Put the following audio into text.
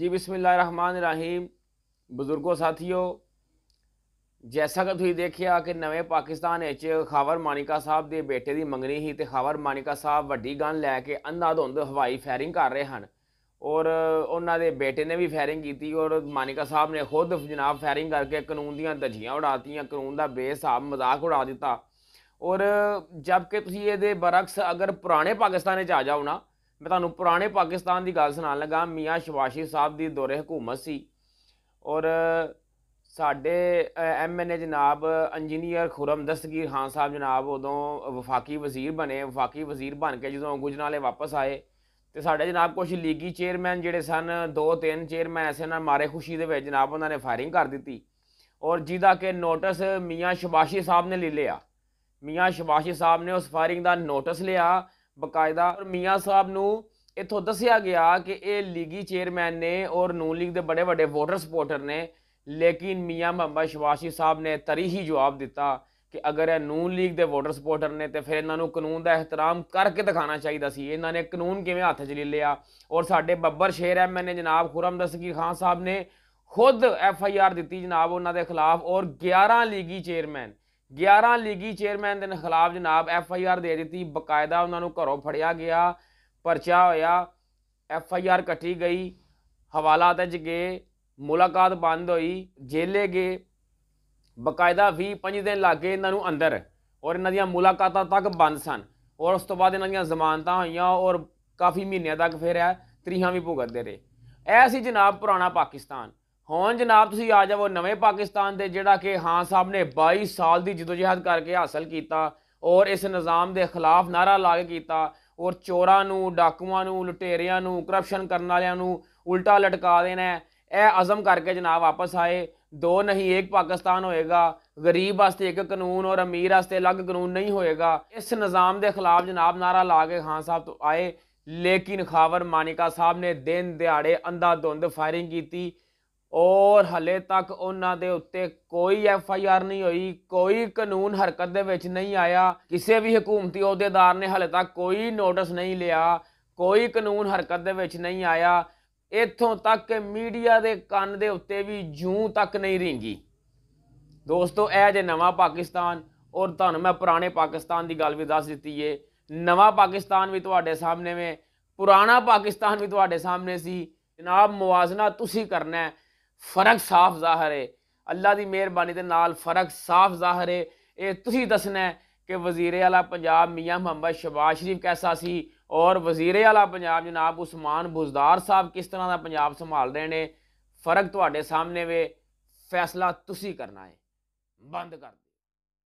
ਜੀ जी बिसमीम ਬਜ਼ੁਰਗੋ ਸਾਥੀਓ ਜੈਸਾ ਕਿ ਤੁਸੀਂ ਦੇਖਿਆ ਕਿ ਨਵੇਂ ਪਾਕਿਸਤਾਨ ਵਿੱਚ ਖਾਵਰ ਮਾਨਿਕਾ ਸਾਹਿਬ ਦੇ ਬੇਟੇ ਦੀ ਮੰਗਣੀ ਸੀ ਤੇ ਖਾਵਰ ਮਾਨਿਕਾ ਸਾਹਿਬ ਵੱਡੀ ਗਨ ਲੈ ਕੇ ਅੰਧਾਧੁੰਦ ਹਵਾਈ ਫਾਇਰਿੰਗ ਕਰ ਰਹੇ ਹਨ ਔਰ ਉਹਨਾਂ ਦੇ ਬੇਟੇ ਨੇ ਵੀ ਫਾਇਰਿੰਗ ਕੀਤੀ ਔਰ ਮਾਨਿਕਾ ਸਾਹਿਬ ਨੇ ਖੁਦ ਜਨਾਬ ਫਾਇਰਿੰਗ ਕਰਕੇ ਕਾਨੂੰਨ ਦੀਆਂ ਦਜੀਆਂ ਉਡਾਤੀਆਂ ਕਾਨੂੰਨ ਦਾ ਬੇਸਾਬ ਮਜ਼ਾਕ ਉਡਾ ਦਿੱਤਾ ਔਰ ਜਦਕਿ ਤੁਸੀਂ ਇਹਦੇ ਬਰਕਸ ਅਗਰ ਪੁਰਾਣੇ ਪਾਕਿਸਤਾਨ ਵਿੱਚ ਆ ਜਾਓ ਨਾ ਮੈਂ ਤੁਹਾਨੂੰ ਪੁਰਾਣੇ ਪਾਕਿਸਤਾਨ ਦੀ ਗੱਲ ਸੁਣਾਉਣ ਲੱਗਾ ਮੀਆਂ ਸ਼ਵਾਸ਼ੀ ਸਾਹਿਬ ਦੀ ਦੌਰੇ ਹਕੂਮਤ ਸੀ ਔਰ ਸਾਡੇ ਐਮਐਨਏ ਜਨਾਬ ਇੰਜੀਨੀਅਰ ਖੁਰਮ ਦਸਤਗੀਰ ਖਾਨ ਸਾਹਿਬ ਜਨਾਬ ਉਦੋਂ ਵਫਾਕੀ ਵਜ਼ੀਰ ਬਣੇ ਵਫਾਕੀ ਵਜ਼ੀਰ ਬਣ ਕੇ ਜਦੋਂ ਗੁਜਨਾਲੇ ਵਾਪਸ ਆਏ ਤੇ ਸਾਡੇ ਜਨਾਬ ਕੁਝ ਲੀਗੀ ਚੇਅਰਮੈਨ ਜਿਹੜੇ ਸਨ ਦੋ ਤਿੰਨ ਚੇਅਰਮੈਨ ਐਸੇ ਨਾਲ ਮਾਰੇ ਖੁਸ਼ੀ ਦੇ ਵਿੱਚ ਜਨਾਬ ਉਹਨਾਂ ਨੇ ਫਾਇਰਿੰਗ ਕਰ ਦਿੱਤੀ ਔਰ ਜਿਹਦਾ ਕਿ ਨੋਟਿਸ ਮੀਆਂ ਸ਼ਬਾਸ਼ੀ ਸਾਹਿਬ ਨੇ ਲੈ ਲਿਆ ਮੀਆਂ ਸ਼ਬਾਸ਼ੀ ਸਾਹਿਬ ਨੇ ਉਸ ਫਾਇਰਿੰਗ ਦਾ ਨੋਟਿਸ ਲਿਆ ਬਕਾਇਦਾ ਮੀਆਂ ਸਾਹਿਬ ਨੂੰ ਇਥੋਂ ਦੱਸਿਆ ਗਿਆ ਕਿ ਇਹ ਲੀਗੀ ਚੇਅਰਮੈਨ ਨੇ ਔਰ ਨੂਨ ਲੀਗ ਦੇ ਬੜੇ ਵੱਡੇ ਵੋਟਰ ਸਪੋਰਟਰ ਨੇ ਲੇਕਿਨ ਮੀਆਂ ਮੁਹੰਮਦ ਸ਼ਵਾਸ਼ੀ ਸਾਹਿਬ ਨੇ ਤਰੀਹੀ ਜਵਾਬ ਦਿੱਤਾ ਕਿ ਅਗਰ ਇਹ ਨੂਨ ਲੀਗ ਦੇ ਵੋਟਰ ਸਪੋਰਟਰ ਨੇ ਤੇ ਫਿਰ ਇਹਨਾਂ ਨੂੰ ਕਾਨੂੰਨ ਦਾ ਇਹਤਰਾਮ ਕਰਕੇ ਦਿਖਾਣਾ ਚਾਹੀਦਾ ਸੀ ਇਹਨਾਂ ਨੇ ਕਾਨੂੰਨ ਕਿਵੇਂ ਹੱਥ 'ਚ ਲੈ ਲਿਆ ਔਰ ਸਾਡੇ ਬੱਬਰ ਸ਼ੇਰ ਐਮਐਨ ਨੇ ਜਨਾਬ ਖੁਰਮ ਦਸਕੀ ਖਾਨ ਸਾਹਿਬ ਨੇ ਖੁਦ ਐਫ ਆਈ ਆਰ ਦਿੱਤੀ ਜਨਾਬ ਉਹਨਾਂ ਦੇ ਖਿਲਾਫ ਔਰ 11 ਲੀਗੀ ਚੇਅਰਮੈਨ 11 ਲੀਗੀ ਚੇਅਰਮੈਨ ਦੇ ਖਿਲਾਫ ਜਨਾਬ ਐਫ ਆਈ ਆਰ ਦੇ ਦਿੱਤੀ ਬਕਾਇਦਾ ਉਹਨਾਂ ਨੂੰ ਘਰੋਂ ਫੜਿਆ ਗਿਆ ਪਰਚਾ ਹੋਇਆ ਐਫ ਆਈ ਆਰ ਕੱਟੀ ਗਈ ਹਵਾਲਾ ਤੱਜ ਗਏ ਮੁਲਾਕਾਤ ਬੰਦ ਹੋਈ ਜੇਲੇ ਗਏ ਬਕਾਇਦਾ 25 5 ਦਿਨ ਲੱਗੇ ਇਹਨਾਂ ਨੂੰ ਅੰਦਰ ਔਰ ਇਹਨਾਂ ਦੀਆਂ ਮੁਲਾਕਾਤਾਂ ਤੱਕ ਬੰਦ ਸਨ ਔਰ ਉਸ ਤੋਂ ਬਾਅਦ ਇਹਨਾਂ ਦੀਆਂ ਜ਼ਮਾਨਤਾਂ ਹੋਈਆਂ ਔਰ ਕਾਫੀ ਮਹੀਨਿਆਂ ਤੱਕ ਫਿਰ ਆ ਤਰੀਹਾਂ ਵੀ ਭੁਗਤਦੇ ਰਹੇ ਐ ਸੀ ਜਨਾਬ ਪੁਰਾਣਾ ਪਾਕਿਸਤਾਨ ਹੁਣ ਜਨਾਬ ਤੁਸੀਂ ਆ ਜਾਵੋ ਨਵੇਂ ਪਾਕਿਸਤਾਨ ਦੇ ਜਿਹੜਾ ਕਿ ਹਾਂ ਸਾਹਿਬ ਨੇ 22 ਸਾਲ ਦੀ ਜਦੋਜਹਿਦ ਕਰਕੇ ਹਾਸਲ ਕੀਤਾ ਔਰ ਇਸ ਨਿਜ਼ਾਮ ਦੇ ਖਿਲਾਫ ਨਾਰਾ ਲਾ ਕੇ ਕੀਤਾ ਔਰ ਚੋਰਾਂ ਨੂੰ ਡਾਕੂਆਂ ਨੂੰ ਲੁਟੇਰਿਆਂ ਨੂੰ ਕਰਪਸ਼ਨ ਕਰਨ ਵਾਲਿਆਂ ਨੂੰ ਉਲਟਾ ਲਟਕਾ ਦੇਣਾ ਇਹ ਅਜ਼ਮ ਕਰਕੇ ਜਨਾਬ ਵਾਪਸ ਆਏ ਦੋ ਨਹੀਂ ਇੱਕ ਪਾਕਿਸਤਾਨ ਹੋਏਗਾ ਗਰੀਬ ਵਾਸਤੇ ਇੱਕ ਕਾਨੂੰਨ ਔਰ ਅਮੀਰ ਵਾਸਤੇ ਅਲੱਗ ਕਾਨੂੰਨ ਨਹੀਂ ਹੋਏਗਾ ਇਸ ਨਿਜ਼ਾਮ ਦੇ ਖਿਲਾਫ ਜਨਾਬ ਨਾਰਾ ਲਾ ਕੇ ਖਾਨ ਸਾਹਿਬ ਤੋਂ ਆਏ ਲੇਕਿਨ ਖਾਵਰ ਮਾਨਿਕਾ ਸਾਹਿਬ ਨੇ ਦਿਨ ਦਿਹਾੜੇ ਅੰਦਾ ਧੁੰਦ ਫਾਇਰਿੰਗ ਕੀਤੀ ਔਰ ਹਲੇ ਤੱਕ ਉਹਨਾਂ ਦੇ ਉੱਤੇ ਕੋਈ ਐਫ ਆਈ ਆਰ ਨਹੀਂ ਹੋਈ ਕੋਈ ਕਾਨੂੰਨ ਹਰਕਤ ਦੇ ਵਿੱਚ ਨਹੀਂ ਆਇਆ ਕਿਸੇ ਵੀ ਹਕੂਮਤੀ ਅਹੁਦੇਦਾਰ ਨੇ ਹਲੇ ਤੱਕ ਕੋਈ ਨੋਟਿਸ ਨਹੀਂ ਲਿਆ ਕੋਈ ਕਾਨੂੰਨ ਹਰਕਤ ਦੇ ਵਿੱਚ ਨਹੀਂ ਆਇਆ ਇੱਥੋਂ ਤੱਕ ਕਿ ਮੀਡੀਆ ਦੇ ਕੰਨ ਦੇ ਉੱਤੇ ਵੀ ਜੂੰ ਤੱਕ ਨਹੀਂ ਰਿੰਗੀ ਦੋਸਤੋ ਇਹ ਜੇ ਨਵਾਂ ਪਾਕਿਸਤਾਨ ਔਰ ਤੁਹਾਨੂੰ ਮੈਂ ਪੁਰਾਣੇ ਪਾਕਿਸਤਾਨ ਦੀ ਗੱਲ ਵੀ ਦੱਸ ਦਿੱਤੀ ਏ ਨਵਾਂ ਪਾਕਿਸਤਾਨ ਵੀ ਤੁਹਾਡੇ ਸਾਹਮਣੇ ਵੇ ਪੁਰਾਣਾ ਪਾਕਿਸਤਾਨ ਵੀ ਤੁਹਾਡੇ ਸਾਹਮਣੇ ਸੀ ਜਨਾਬ ਮਵਾਜ਼ਨਾ ਤੁਸੀਂ ਕਰਨਾ ਹੈ फर्क साफ जाहिर है अल्लाह की मेहरबानी के नाल फर्क साफ जाहिर है ये तुम दसना है कि वजीरे आला पंजाब मियाँ मुहम्मद शबाज शरीफ कैसा सी और वजीरे आला पंजाब जनाब उस्मान बुजदार साहब किस तरह का पंजाब संभाल रहे हैं फर्क थोड़े सामने वे फैसला तुम करना है बंद कर